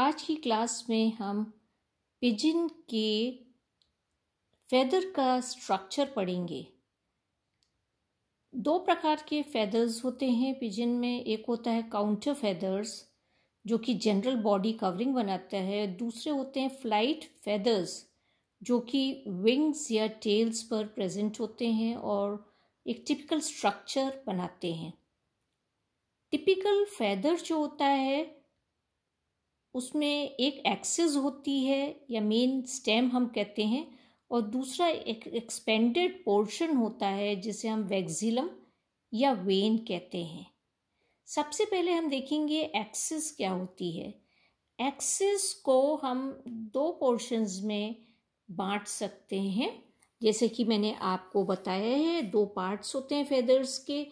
आज की क्लास में हम पिजिन के फेदर का स्ट्रक्चर पढ़ेंगे दो प्रकार के फेदर्स होते हैं पिजिन में एक होता है काउंटर फेदर्स जो कि जनरल बॉडी कवरिंग बनाता है दूसरे होते हैं फ्लाइट फेदर्स जो कि विंग्स या टेल्स पर प्रेजेंट होते हैं और एक टिपिकल स्ट्रक्चर बनाते हैं टिपिकल फेदर जो होता है उसमें एक एक्सेस होती है या मेन स्टेम हम कहते हैं और दूसरा एक एक्सपेंडेड पोर्शन होता है जिसे हम वैक्सीलम या वेन कहते हैं सबसे पहले हम देखेंगे एक्सेस क्या होती है एक्सेस को हम दो पोर्शंस में बांट सकते हैं जैसे कि मैंने आपको बताया है दो पार्ट्स होते हैं फेदर्स के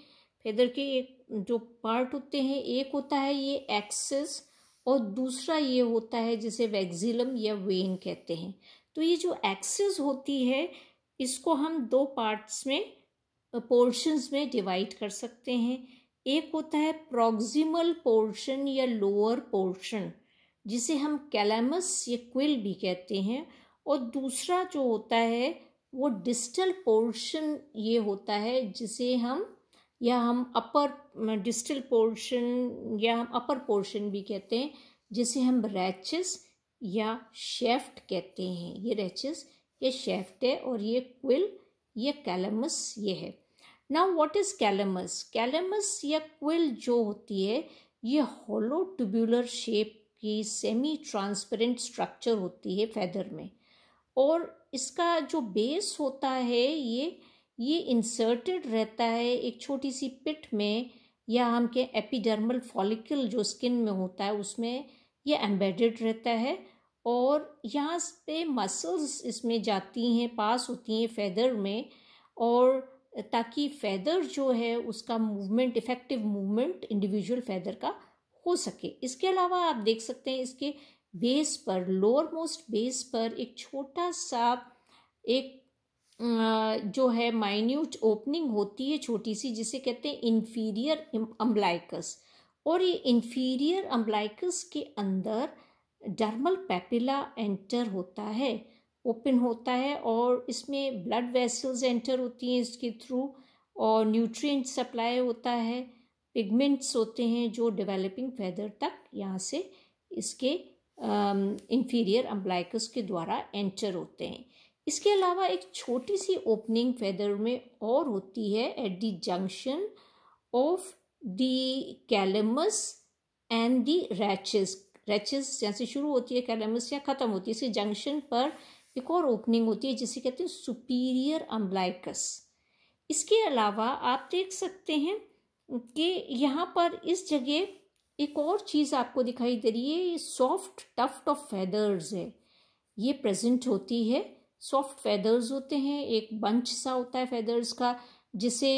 फेदर के एक जो पार्ट होते हैं एक होता है ये एक्सेस और दूसरा ये होता है जिसे वैक्सिलम या वेन कहते हैं तो ये जो एक्सेस होती है इसको हम दो पार्ट्स में पोर्शंस में डिवाइड कर सकते हैं एक होता है प्रॉक्सिमल पोर्शन या लोअर पोर्शन जिसे हम कैलमस या क्विल भी कहते हैं और दूसरा जो होता है वो डिस्टल पोर्शन ये होता है जिसे हम या हम अपर डिस्टल पोर्शन या हम अपर पोर्शन भी कहते हैं जिसे हम रैचेस या शेफ्ट कहते हैं ये रैचेस ये शेफ्ट है और ये क्विल ये कैलमस ये है now what is calamus calamus या क्विल जो होती है ये हॉलो ट्यूबुलर शेप की सेमी ट्रांसपेरेंट स्ट्रक्चर होती है फैदर में और इसका जो बेस होता है ये ये इंसर्टेड रहता है एक छोटी सी पिट में या हम के एपिडर्मल फॉलिकल जो स्किन में होता है उसमें ये एम्बेडेड रहता है और यहाँ पे मसल्स इसमें जाती हैं पास होती हैं फैदर में और ताकि फैदर जो है उसका movement effective movement individual feather का हो सके इसके अलावा आप देख सकते हैं इसके बेस पर लोअर मोस्ट बेस पर एक छोटा सा एक जो है माइन्यूट ओपनिंग होती है छोटी सी जिसे कहते हैं इन्फीरियर अम्बलाइकस और ये इन्फीरियर अम्बलाइकस के अंदर डर्मल पैपिला एंटर होता है ओपन होता है और इसमें ब्लड वेसल्स एंटर होती हैं इसके थ्रू और न्यूट्रिएंट सप्लाई होता है पिगमेंट्स होते हैं जो डेवलपिंग फैदर तक यहाँ से इसके इन्फीरियर अम्बलाइकस के द्वारा एंटर होते हैं इसके अलावा एक छोटी सी ओपनिंग फेदर में और होती है at the junction of the calamus and the rachis rachis यहाँ से शुरू होती है कैलेमस या ख़त्म होती है इसके जंक्शन पर एक और ओपनिंग होती है जिसे कहते हैं सुपीरियर अम्बलाइकस इसके अलावा आप देख सकते हैं कि यहाँ पर इस जगह एक और चीज़ आपको दिखाई दे रही है ये सॉफ्ट टफ्ट ऑफ फेदर्स है ये प्रेजेंट होती है सॉफ्ट फेदर्स होते हैं एक बंच सा होता है फेदर्स का जिसे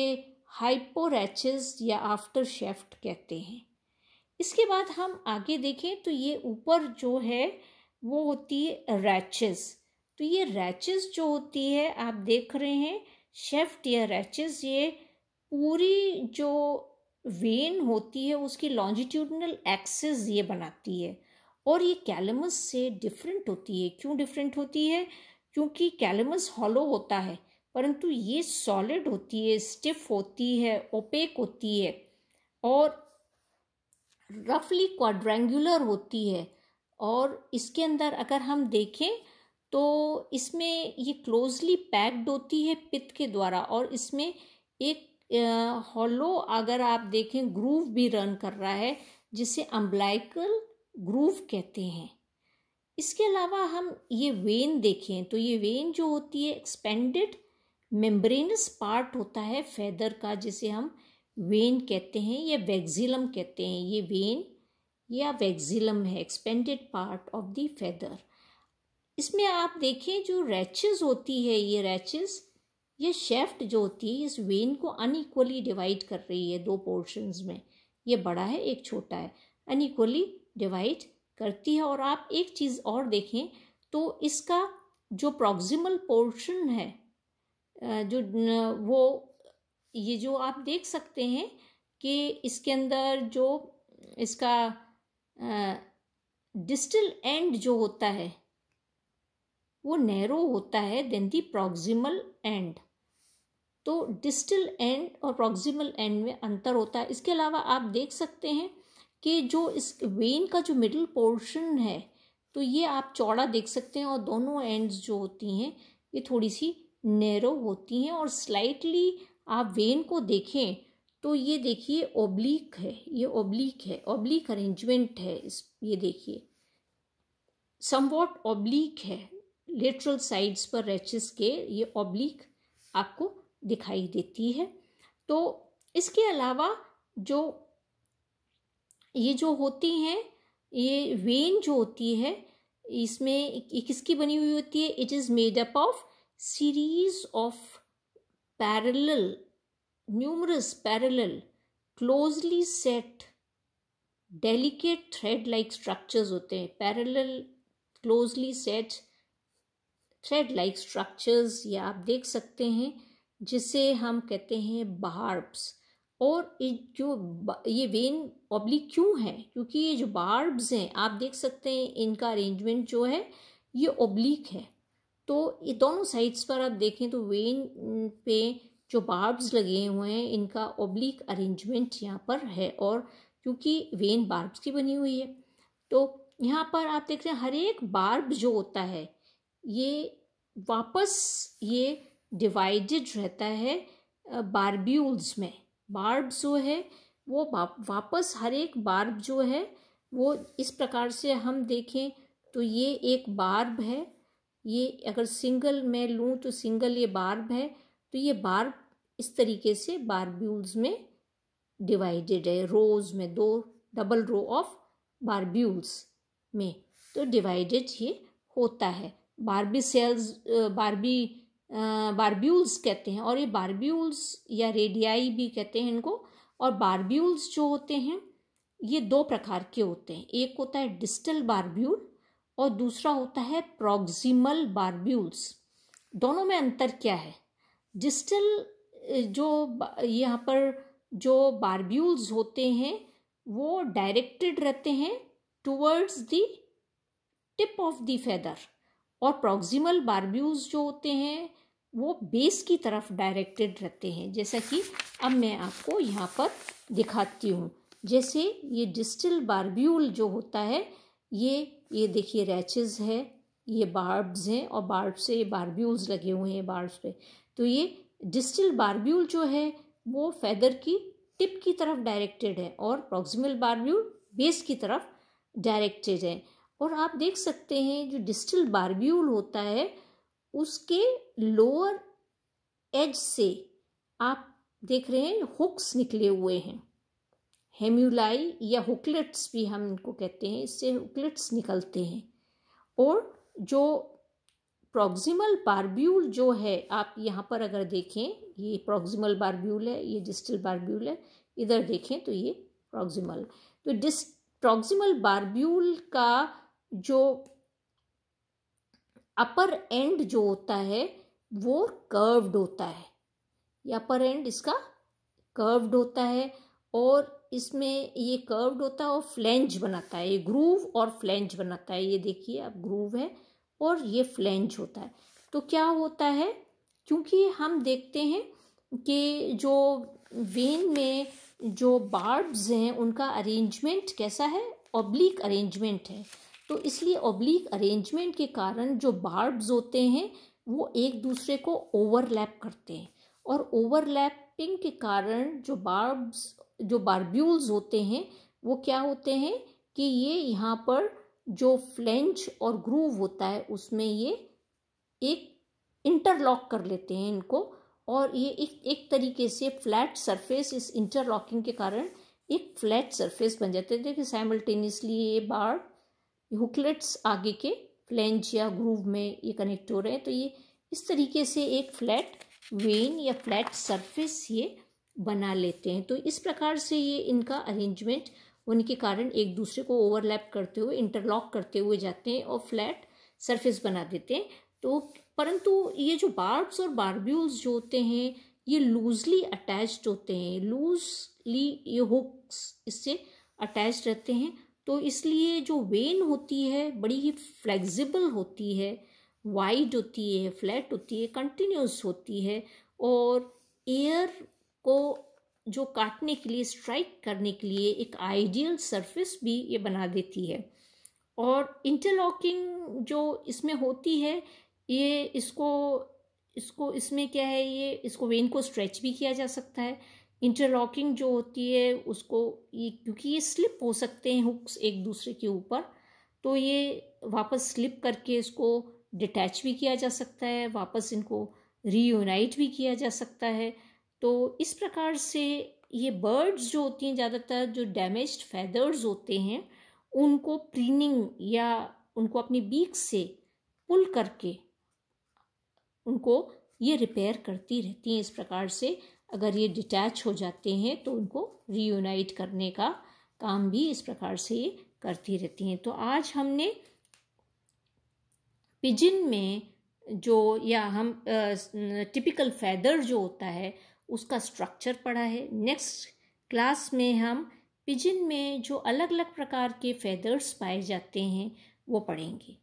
हाइपोरैचेस या आफ्टर शेफ्ट कहते हैं इसके बाद हम आगे देखें तो ये ऊपर जो है वो होती है रैचेस तो ये रैचेस जो होती है आप देख रहे हैं शेफ्ट या रैचेस ये पूरी जो वेन होती है उसकी लॉन्जिट्यूडनल एक्सेस ये बनाती है और ये कैलमस से डिफरेंट होती है क्यों डिफरेंट होती है क्योंकि कैलमस हॉलो होता है परंतु ये सॉलिड होती है स्टिफ होती है ओपेक होती है और रफली क्वाड्रेंगुलर होती है और इसके अंदर अगर हम देखें तो इसमें ये क्लोजली पैक्ड होती है पित्त के द्वारा और इसमें एक हॉलो अगर आप देखें ग्रूव भी रन कर रहा है जिसे अम्बलाइकल ग्रूव कहते हैं इसके अलावा हम ये वेन देखें तो ये वेन जो होती है एक्सपेंडेड मेम्ब्रेनस पार्ट होता है फैदर का जिसे हम वेन कहते हैं या वैक्सिलम कहते हैं ये वेन या वैक्सिलम है expanded part of the feather इसमें आप देखें जो रैचेस होती है ये रैचेस ये शेफ्ट जो होती है इस वेन को अनइक्वली डिवाइड कर रही है दो पोर्शंस में ये बड़ा है एक छोटा है अनइक्वली डिवाइड करती है और आप एक चीज़ और देखें तो इसका जो प्रॉक्सिमल पोर्शन है जो वो ये जो आप देख सकते हैं कि इसके अंदर जो इसका डिस्टल एंड जो होता है वो नैरो होता है देन दी प्रॉक्सिमल एंड तो डिस्टल एंड और प्रॉक्सिमल एंड में अंतर होता है इसके अलावा आप देख सकते हैं कि जो इस वेन का जो मिडिल पोर्शन है तो ये आप चौड़ा देख सकते हैं और दोनों एंड्स जो होती हैं ये थोड़ी सी नैरो होती हैं और स्लाइटली आप वेन को देखें तो ये देखिए ओब्लिक है ये ओब्लिक है ओब्लिक अरेंजमेंट है इस ये देखिए समवॉट ओब्लिक है लेटरल साइड्स पर रेचिस के ये ओब्लिक आपको दिखाई देती है तो इसके अलावा जो ये जो होती हैं ये वेन जो होती है इसमें किसकी बनी हुई होती है it is made up of series of parallel numerous parallel closely set delicate thread like structures होते हैं parallel closely set thread like structures या आप देख सकते हैं जिसे हम कहते हैं बार्ब्स और ये जो ये वेन ऑब्लिक क्यों है क्योंकि ये जो बार्ब्स हैं आप देख सकते हैं इनका अरेंजमेंट जो है ये ओब्लिक है तो ये दोनों साइड्स पर आप देखें तो वेन पे जो बार्ब्स लगे हुए हैं इनका ओब्लिक अरेंजमेंट यहाँ पर है और क्योंकि वेन बार्ब्स की बनी हुई है तो यहाँ पर आप देख रहे हैं हर एक बार्ब जो होता है ये वापस ये डिवाइडेड रहता है बार्ब्यूल्स में बार्ब जो है वो वापस हर एक बार्ब जो है वो इस प्रकार से हम देखें तो ये एक बार्ब है ये अगर सिंगल मैं लूँ तो सिंगल ये बार्ब है तो ये बार्ब इस तरीके से बारब्यूल्स में डिवाइडेड है रोज में दो डबल रो ऑफ बारब्यूल्स में तो डिवाइडेड ये होता है बारबी सेल्स बारबी बारब्यूल्स कहते हैं और ये बारब्यूल्स या रेडियाई भी कहते हैं इनको और बारब्यूल्स जो होते हैं ये दो प्रकार के होते हैं एक होता है डिस्टल बारब्यूल और दूसरा होता है प्रॉक्सिमल बारब्यूल्स दोनों में अंतर क्या है डिस्टल जो यहाँ पर जो बारब्यूल्स होते हैं वो डायरेक्टेड रहते हैं towards the tip of the feather और प्रॉक्सिमल बारब्यूल्स जो होते हैं वो बेस की तरफ डायरेक्टेड रहते हैं जैसा कि अब मैं आपको यहाँ पर दिखाती हूँ जैसे ये डिस्टिल बार्ब्यूल जो होता है ये ये देखिए रैचेज है ये बार्ब्स हैं और बार्ब से ये बार्ब्यूल्स लगे हुए हैं बार्ब्स पे तो ये डिस्टिल बार्ब्यूल जो है वो फैदर की टिप की तरफ डायरेक्टेड है और प्रॉक्सिमल बार्ब्यूल बेस की तरफ डायरेक्टेड है और आप देख सकते हैं जो डिस्टिल बार्ब्यूल होता है उसके लोअर एज से आप देख रहे हैं हुक्स निकले हुए हैं हेम्यूलाई या हुकलेट्स भी हम इनको कहते हैं इससे हुकलेट्स निकलते हैं और जो प्रॉक्सिमल बारब्यूल जो है आप यहाँ पर अगर देखें ये प्रॉक्सिमल बारब्यूल है ये डिस्टल बारब्यूल है इधर देखें तो ये प्रॉक्सिमल तो डिस प्रॉक्सिमल बारब्यूल का जो अपर एंड जो होता है वो कर्व्ड होता है ये अपर एंड इसका कर्व्ड होता है और इसमें ये कर्व्ड होता है और फ्लेंज बनाता है ये ग्रूव और फ्लेंज बनाता है ये देखिए अब ग्रूव है और ये फ्लेंज होता है तो क्या होता है क्योंकि हम देखते हैं कि जो वेन में जो बार्ब्स हैं उनका अरेंजमेंट कैसा है ऑब्लिक अरेंजमेंट है तो इसलिए ओब्लिक अरेंजमेंट के कारण जो बार्ब्स होते हैं वो एक दूसरे को ओवरलैप करते हैं और ओवरलैपिंग के कारण जो बार्ब्स जो बार्ब्यूल्स होते हैं वो क्या होते हैं कि ये यहाँ पर जो फ्लेंच और ग्रूव होता है उसमें ये एक इंटरलॉक कर लेते हैं इनको और ये एक एक तरीके से फ्लैट सरफेस इस इंटरलॉकिंग के कारण एक फ्लैट सरफेस बन जाते थे कि साइमल्टेनियसली ये बार्ब हुकलेट्स आगे के फ्लेंज या ग्रूव में ये कनेक्ट हो रहे हैं तो ये इस तरीके से एक फ्लैट वेन या फ्लैट सरफेस ये बना लेते हैं तो इस प्रकार से ये इनका अरेंजमेंट होने के कारण एक दूसरे को ओवरलैप करते हुए इंटरलॉक करते हुए जाते हैं और फ्लैट सरफेस बना देते हैं तो परंतु ये जो बार्ब्स और बार्ब्यूल्स जो होते हैं ये लूजली अटैच्ड होते हैं लूजली ये हुक्स इससे अटैच रहते हैं तो इसलिए जो वेन होती है बड़ी ही फ्लेक्सिबल होती है वाइड होती है फ्लैट होती है कंटिन्यूस होती है और एयर को जो काटने के लिए स्ट्राइक करने के लिए एक आइडियल सरफेस भी ये बना देती है और इंटरलॉकिंग जो इसमें होती है ये इसको इसको इसमें क्या है ये इसको वेन को स्ट्रेच भी किया जा सकता है इंटरलॉकिंग जो होती है उसको ये क्योंकि ये स्लिप हो सकते हैं हुक्स एक दूसरे के ऊपर तो ये वापस स्लिप करके इसको डिटैच भी किया जा सकता है वापस इनको रीयूनाइट भी किया जा सकता है तो इस प्रकार से ये बर्ड्स जो होती हैं ज़्यादातर जो डैमेज फैदर्स होते हैं उनको प्रीनिंग या उनको अपनी बीक से पुल करके उनको ये रिपेयर करती रहती हैं इस प्रकार से अगर ये डिटैच हो जाते हैं तो उनको रीयूनाइट करने का काम भी इस प्रकार से ये करती रहती हैं तो आज हमने पिजिन में जो या हम टिपिकल फैदर जो होता है उसका स्ट्रक्चर पढ़ा है नेक्स्ट क्लास में हम पिजिन में जो अलग अलग प्रकार के फैदर्स पाए जाते हैं वो पढ़ेंगे